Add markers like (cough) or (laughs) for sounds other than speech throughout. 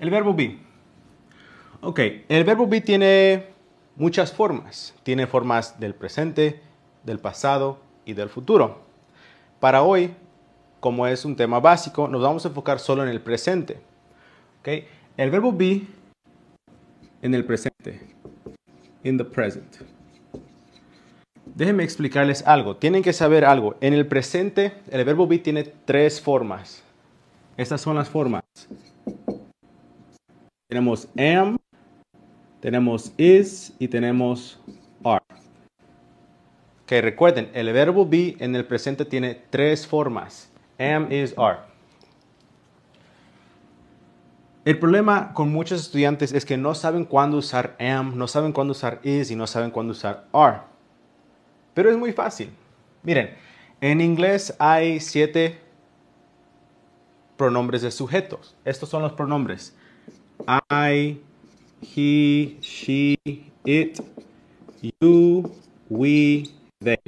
El verbo be. Ok, el verbo be tiene muchas formas. Tiene formas del presente, del pasado y del futuro. Para hoy, como es un tema básico, nos vamos a enfocar solo en el presente. Okay. El verbo be en el presente. In the present. Déjenme explicarles algo. Tienen que saber algo. En el presente, el verbo be tiene tres formas. Estas son las formas. Tenemos am, tenemos is y tenemos are. Que recuerden, el verbo be en el presente tiene tres formas. Am, is, are. El problema con muchos estudiantes es que no saben cuándo usar am, no saben cuándo usar is y no saben cuándo usar are. Pero es muy fácil. Miren, en inglés hay siete pronombres de sujetos. Estos son los pronombres. I, he, she, it, you, we, they.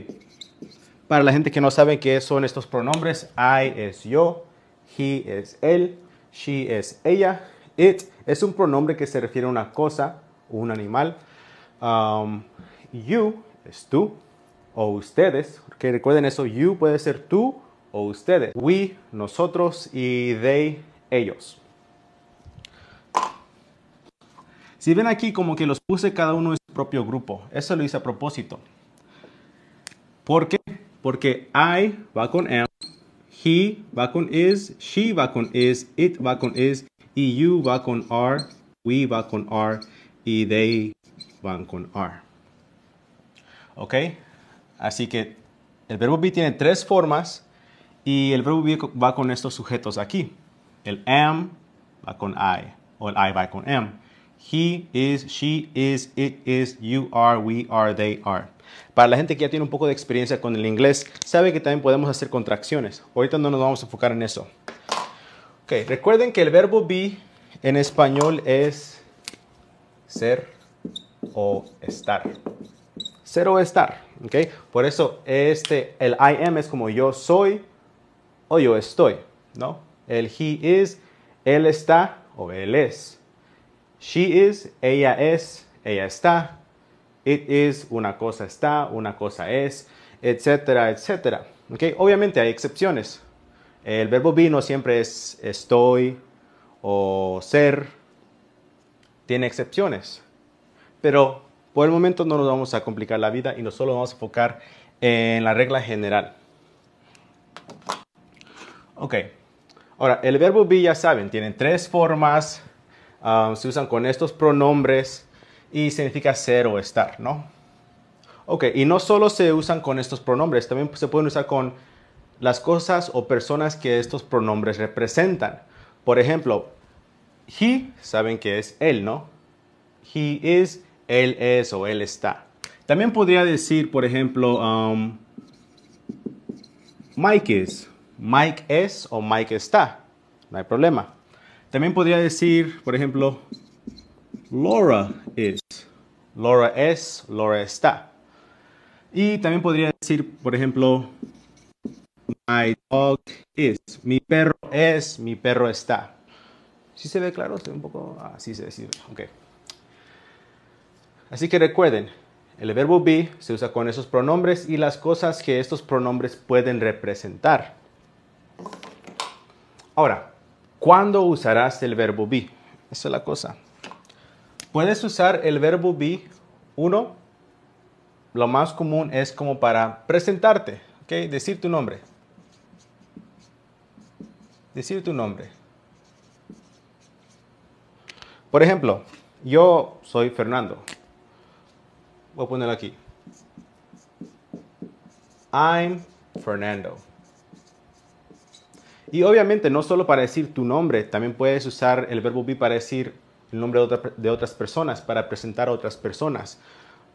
Para la gente que no sabe qué son estos pronombres, I es yo, he es él, she es ella, it es un pronombre que se refiere a una cosa, un animal. Um, you es tú o ustedes, Porque recuerden eso, you puede ser tú o ustedes, we, nosotros y they, ellos. Si ven aquí como que los puse cada uno en su propio grupo. Eso lo hice a propósito. ¿Por qué? Porque I va con am, he va con is, she va con is, it va con is, y you va con are, we va con are, y they van con are. ¿Ok? Así que el verbo be tiene tres formas y el verbo be va con estos sujetos aquí. El am va con I o el I va con am. He is, she is, it is, you are, we are, they are. Para la gente que ya tiene un poco de experiencia con el inglés, sabe que también podemos hacer contracciones. Ahorita no nos vamos a enfocar en eso. Ok, recuerden que el verbo be en español es ser o estar. Ser o estar. Okay? Por eso este, el I am es como yo soy o yo estoy. ¿no? El he is, él está o él es. She is, ella es, ella está. It is, una cosa está, una cosa es, etcétera, etcétera. Okay? Obviamente hay excepciones. El verbo be no siempre es estoy o ser. Tiene excepciones. Pero por el momento no nos vamos a complicar la vida y nos solo vamos a enfocar en la regla general. Ok. Ahora, el verbo be ya saben, tiene tres formas Ah, se usan con estos pronombres y significa ser o estar, ¿no? Ok, y no solo se usan con estos pronombres, también se pueden usar con las cosas o personas que estos pronombres representan. Por ejemplo, he, saben que es él, ¿no? He is, él es o él está. También podría decir, por ejemplo, um, Mike is. Mike es o Mike está. No hay problema. También podría decir, por ejemplo, Laura is. Laura es, Laura está. Y también podría decir, por ejemplo, my dog is. Mi perro es, mi perro está. ¿Sí se ve claro? ¿Se ve un poco? Ah, sí se ve, sí Así que recuerden, el verbo be se usa con esos pronombres y las cosas que estos pronombres pueden representar. Ahora, ¿Cuándo usarás el verbo be? Esa es la cosa. Puedes usar el verbo be, uno, lo más común es como para presentarte, Decir tu nombre. Decir tu nombre. Por ejemplo, yo soy Fernando. Voy a ponerlo aquí. I'm Fernando. Y obviamente no solo para decir tu nombre, también puedes usar el verbo be para decir el nombre de, otras personas, para presentar a otras personas.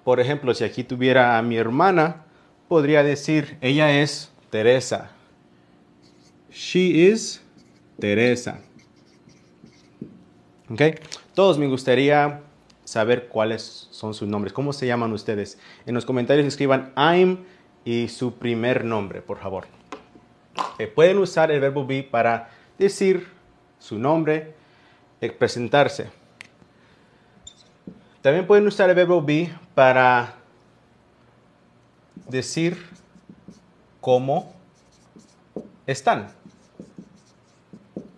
Por ejemplo, si aquí tuviera a mi hermana, podría decir, ella es Teresa. She is Teresa. ¿Ok? Todos me gustaría saber cuáles son sus nombres. ¿Cómo se llaman ustedes? En los comentarios escriban I'm y su primer nombre, por favor. Eh, pueden usar el verbo be para decir su nombre, eh, presentarse. También pueden usar el verbo be para decir cómo están.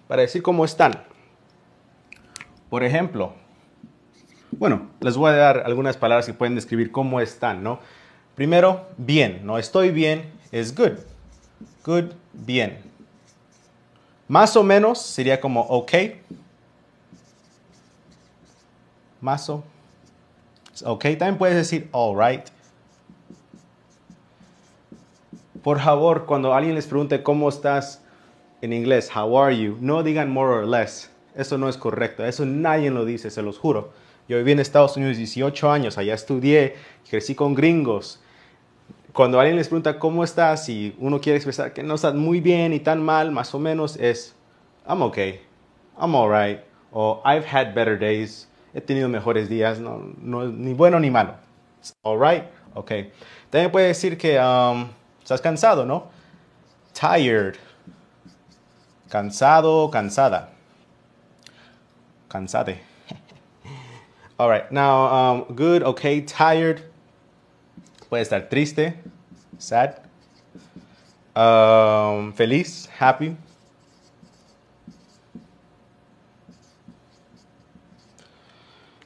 Para decir cómo están. Por ejemplo, bueno, les voy a dar algunas palabras que pueden describir cómo están, ¿no? Primero, bien, ¿no? Estoy bien es good. Good, bien. Más o menos sería como ok. Más o. Ok, también puedes decir all right. Por favor, cuando alguien les pregunte cómo estás en inglés, how are you, no digan more or less. Eso no es correcto. Eso nadie lo dice, se los juro. Yo viví en Estados Unidos 18 años, allá estudié, crecí con gringos cuando alguien les pregunta cómo estás y uno quiere expresar que no estás muy bien y tan mal, más o menos, es I'm okay, I'm alright, o I've had better days, he tenido mejores días, no, ni bueno ni malo. Alright, okay. También puede decir que um, estás cansado, ¿no? Tired, cansado, cansada, Cansate. (laughs) Alright, now um, good, okay, tired. Puede estar triste, sad, um, feliz, happy.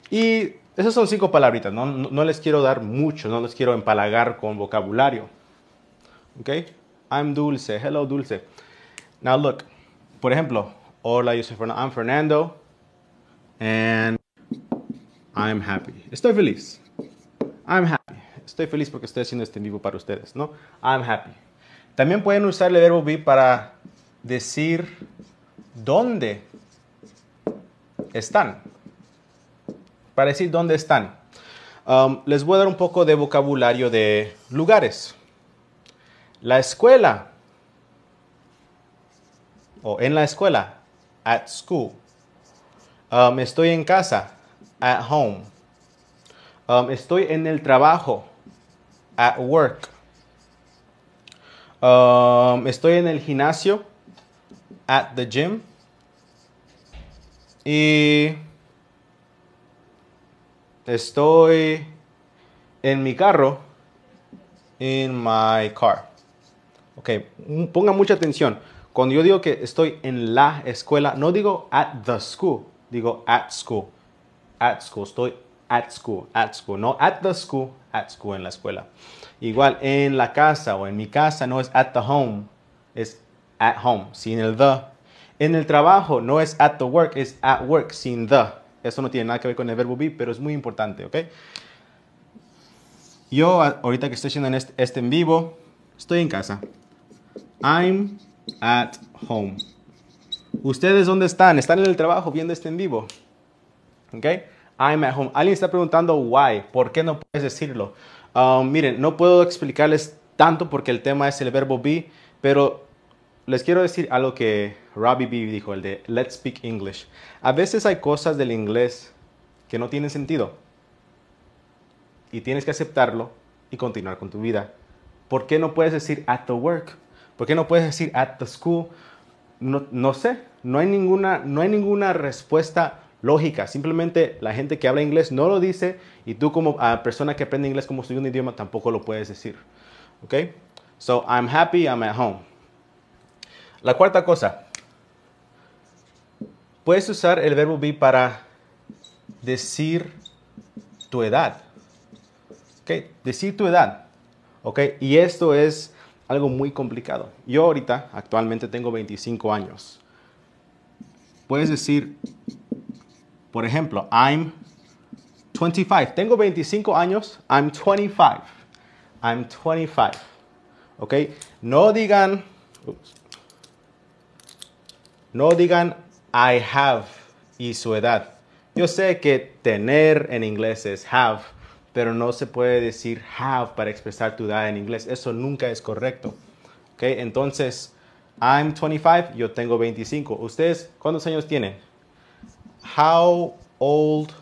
Y esas son cinco palabritas, no, les quiero dar mucho, no les quiero empalagar con vocabulario. ¿Ok? I'm Dulce, hello Dulce. Now look, por ejemplo, hola yo soy Fernando, I'm Fernando and I'm happy. Estoy feliz. I'm happy. Estoy feliz porque estoy haciendo este en vivo para ustedes, ¿no? I'm happy. También pueden usar el verbo be para decir dónde están. Para decir dónde están. Um, les voy a dar un poco de vocabulario de lugares. La escuela. O en la escuela. At school. Um, estoy en casa. At home. Um, estoy en el trabajo at work. Um, estoy en el gimnasio. At the gym. Y estoy en mi carro. In my car. Ok, ponga mucha atención. Cuando yo digo que estoy en la escuela, no digo at the school, digo at school. At school, estoy at school, at school, no at the school, at school en la escuela. Igual en la casa o en mi casa no es at the home, es at home, sin el the. En el trabajo no es at the work, es at work, sin the. Eso no tiene nada que ver con el verbo be, pero es muy importante, ¿ok? Yo ahorita que estoy haciendo este, este en vivo, estoy en casa. I'm at home. ¿Ustedes dónde están? ¿Están en el trabajo viendo este en vivo? ¿Ok? I'm at home. Alguien está preguntando why, ¿por qué no puedes decirlo? Um, miren, no puedo explicarles tanto porque el tema es el verbo be, pero les quiero decir algo que Robbie B dijo, el de Let's Speak English. A veces hay cosas del inglés que no tienen sentido y tienes que aceptarlo y continuar con tu vida. ¿Por qué no puedes decir at the work? ¿Por qué no puedes decir at the school? No, no sé, no hay, ninguna, no hay ninguna respuesta lógica. Simplemente la gente que habla inglés no lo dice y tú como persona que aprende inglés como segundo un idioma tampoco lo puedes decir. ¿Ok? So, I'm happy, I'm at home. La cuarta cosa. Puedes usar el verbo be para decir tu edad. ¿Ok? Decir tu edad. ¿Ok? Y esto es algo muy complicado. Yo ahorita actualmente tengo 25 años. Puedes decir por ejemplo, I'm 25. Tengo 25 años. I'm 25. I'm 25. ¿Ok? No digan... no digan I have y su edad. Yo sé que tener en inglés es have, pero no se puede decir have para expresar tu edad en inglés. Eso nunca es correcto. ¿Ok? Entonces, I'm 25, yo tengo 25. ¿Ustedes cuántos años tienen? How old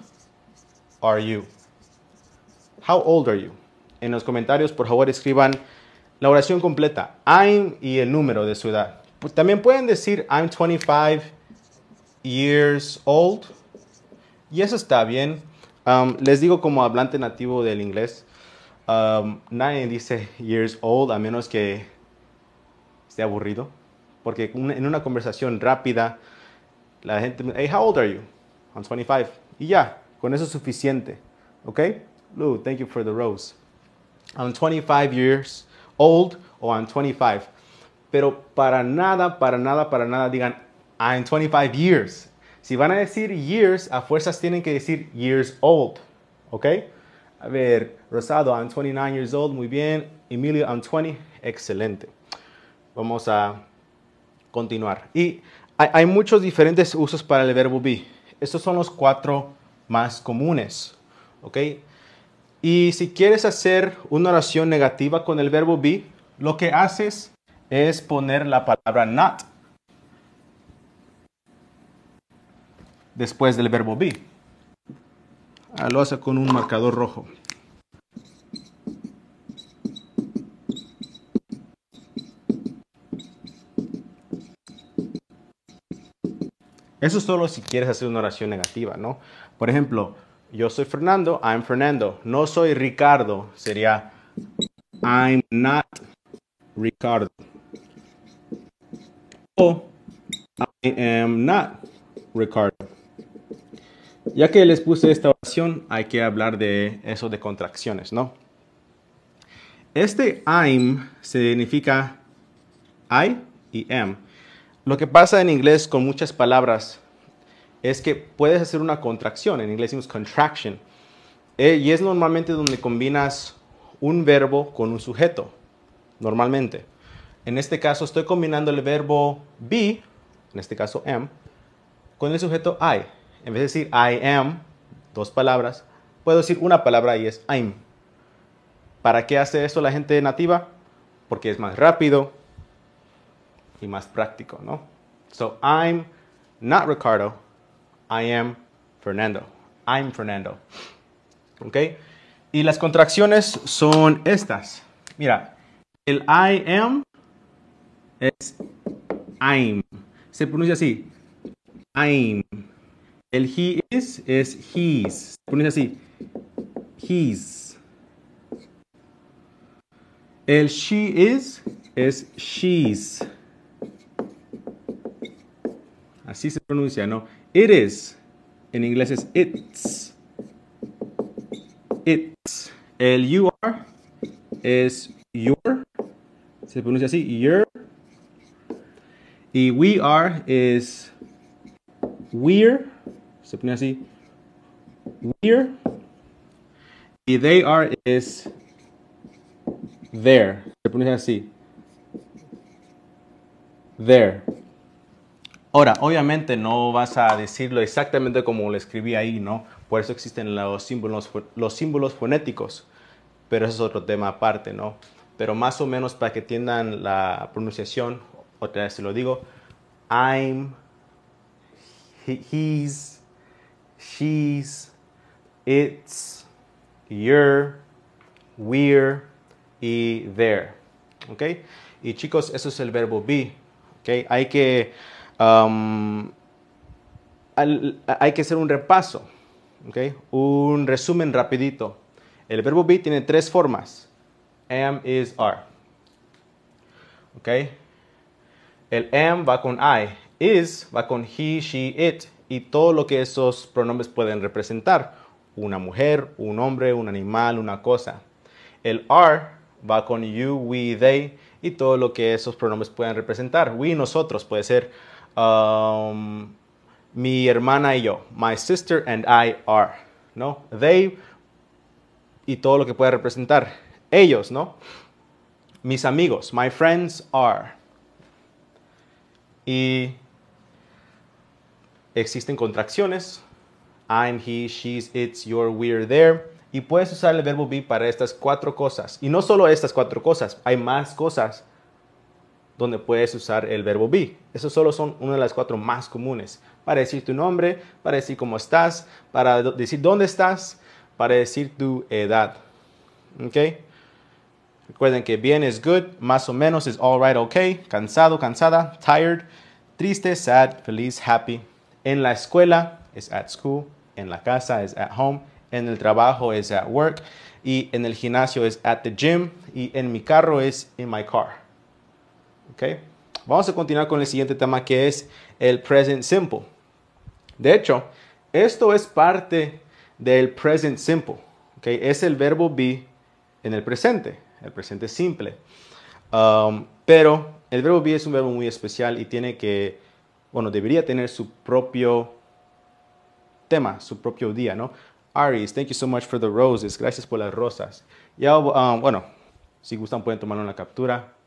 are you? How old are you? En los comentarios, por favor, escriban la oración completa. I'm y el número de su edad. Pues, también pueden decir I'm 25 years old. Y eso está bien. Um, les digo como hablante nativo del inglés, um, nadie dice years old a menos que esté aburrido. Porque en una conversación rápida La gente hey, how old are you? I'm 25. Y ya, con eso es suficiente. Okay? Lou, thank you for the rose. I'm 25 years old or I'm 25. Pero para nada, para nada, para nada digan I'm 25 years. Si van a decir years, a fuerzas tienen que decir years old. okay? A ver, Rosado, I'm 29 years old. Muy bien. Emilio, I'm 20. Excelente. Vamos a continuar. Y Hay, muchos diferentes usos para el verbo be. Estos son los cuatro más comunes. Y si quieres hacer una oración negativa con el verbo be, lo que haces es poner la palabra not después del verbo be. Ah, lo hace con un marcador rojo. Eso es solo si quieres hacer una oración negativa, ¿no? Por ejemplo, yo soy Fernando, I'm Fernando. No soy Ricardo, sería I'm not Ricardo. O I am not Ricardo. Ya que les puse esta oración, hay que hablar de eso de contracciones, ¿no? Este I'm significa I y am. Lo que pasa en inglés con muchas palabras es que puedes hacer una contracción, en inglés decimos contraction, eh, y es normalmente donde combinas un verbo con un sujeto, normalmente. En este caso estoy combinando el verbo be, en este caso am, con el sujeto I. En vez de decir I am, dos palabras, puedo decir una palabra y es I'm. ¿Para qué hace eso la gente nativa? Porque es más rápido, y más práctico, ¿no? So I'm not Ricardo, I am Fernando. I'm Fernando. ¿Ok? Y las contracciones son estas. Mira, el I am es I'm. Se pronuncia así. I'm. El he is es he's. Se pronuncia así. He's. El she is es she's. Así se pronuncia, ¿no? It is. En inglés es it's. It's. El you are es your. Se pronuncia así, your. Y we are es we're. Se pronuncia así, we're. Y they are es there. Se pronuncia así, there. Ahora, obviamente no vas a decirlo exactamente como lo escribí ahí, ¿no? Por eso existen los símbolos, los símbolos fonéticos, pero eso es otro tema aparte, ¿no? Pero más o menos para que entiendan la pronunciación, otra vez se lo digo, I'm, he's, she's, it's, your, we're y there, ¿ok? Y chicos, eso es el verbo be, ¿ok? Hay que hay que hacer un repaso, un resumen rapidito. El verbo be tiene tres formas. Am, is, are. El am va con I, is va con he, she, it y todo lo que esos pronombres pueden representar. Una mujer, un hombre, un animal, una cosa. El are va con you, we, they y todo lo que esos pronombres pueden representar. We, nosotros, puede ser Um, mi hermana y yo, my sister and I are, ¿no? They y todo lo que pueda representar. Ellos, ¿no? Mis amigos, my friends are. Y existen contracciones. I'm, he, she's, it's, your, we're, there. Y puedes usar el verbo be para estas cuatro cosas. Y no solo estas cuatro cosas, hay más cosas donde puedes usar el verbo be. Esos solo son una de las cuatro más comunes. Para decir tu nombre, para decir cómo estás, para decir dónde estás, para decir tu edad. ¿Ok? Recuerden que bien es good, más o menos es right, ok, cansado, cansada, tired, triste, sad, feliz, happy. En la escuela es at school, en la casa es at home, en el trabajo es at work, y en el gimnasio es at the gym, y en mi carro es in my car. Vamos a continuar con el siguiente tema que es el present simple. De hecho, esto es parte del present simple. Es el verbo be en el presente, el presente simple. Um, pero el verbo be es un verbo muy especial y tiene que, bueno, debería tener su propio tema, su propio día, ¿no? Aries, thank you so much for the roses. Gracias por las rosas. Ya, um, bueno, si gustan pueden tomar una captura